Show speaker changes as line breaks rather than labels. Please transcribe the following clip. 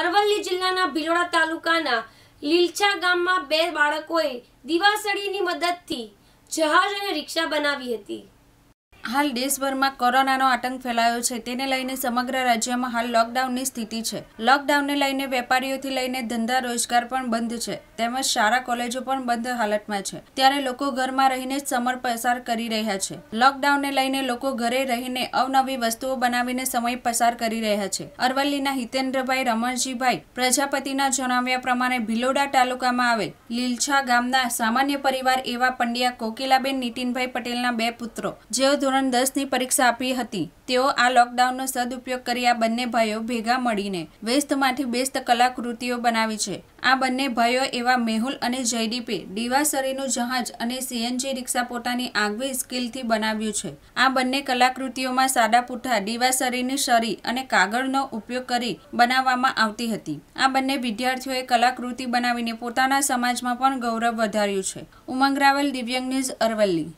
અરવલ્લી જિલ્લાના ભિલોડા તાલુકાના લીલછા ગામમાં બે બાળકોએ
દિવાસળીની મદદથી જહાજ અને રિક્ષા બનાવી હતી હાલ દેશભરમાં કોરોનાનો આતંક ફેલાયો છે તેને લઈને સમગ્ર રાજ્યમાં હાલ લોકડાઉનની સ્થિતિ છે લોકડાઉનને લઈને વેપારીઓથી લઈને ધંધા રોજગાર પણ બંધ છે તેમજ શાળા કોલેજો પણ બંધ હાલતમાં છે ત્યારે લોકો ઘરમાં રહીને જ સમર પસાર કરી રહ્યા છે લોકડાઉનને લઈને લોકો ઘરે રહીને અવનવી વસ્તુઓ બનાવીને સમય પસાર કરી રહ્યા છે અરવલ્લીના હિતેન્દ્રભાઈ રમણજીભાઈ પ્રજાપતિના જણાવ્યા પ્રમાણે ભિલોડા તાલુકામાં આવેલ લીલછા ગામના સામાન્ય પરિવાર એવા પંડ્યા કોકિલાબેન નીતિનભાઈ પટેલના બે પુત્રો જેઓ ધોરણ દસની પરીક્ષા આપી હતી તેઓ આ લોકડાઉનનો સદુપયોગ કરી આ બંને ભાઈઓ ભેગા મળીને વેસ્તમાંથી બેસ્ત કલાકૃતિઓ બનાવી છે આ બંને ભાઈઓ એવા મેહુલ અને જયદીપે દિવાસરીનું જહાજ અને સીએનજી રિક્ષા પોતાની આગવી સ્કિલથી બનાવ્યું છે આ બંને કલાકૃતિઓમાં સાડા પુઠ્ઠા દિવાસરીની શરી અને કાગળનો ઉપયોગ કરી બનાવવામાં આવતી હતી આ બંને વિદ્યાર્થીઓએ કલાકૃતિ બનાવીને પોતાના સમાજમાં પણ ગૌરવ વધાર્યું છે ઉમંગ રાવલ દિવ્યંગ ન્યૂઝ અરવલ્લી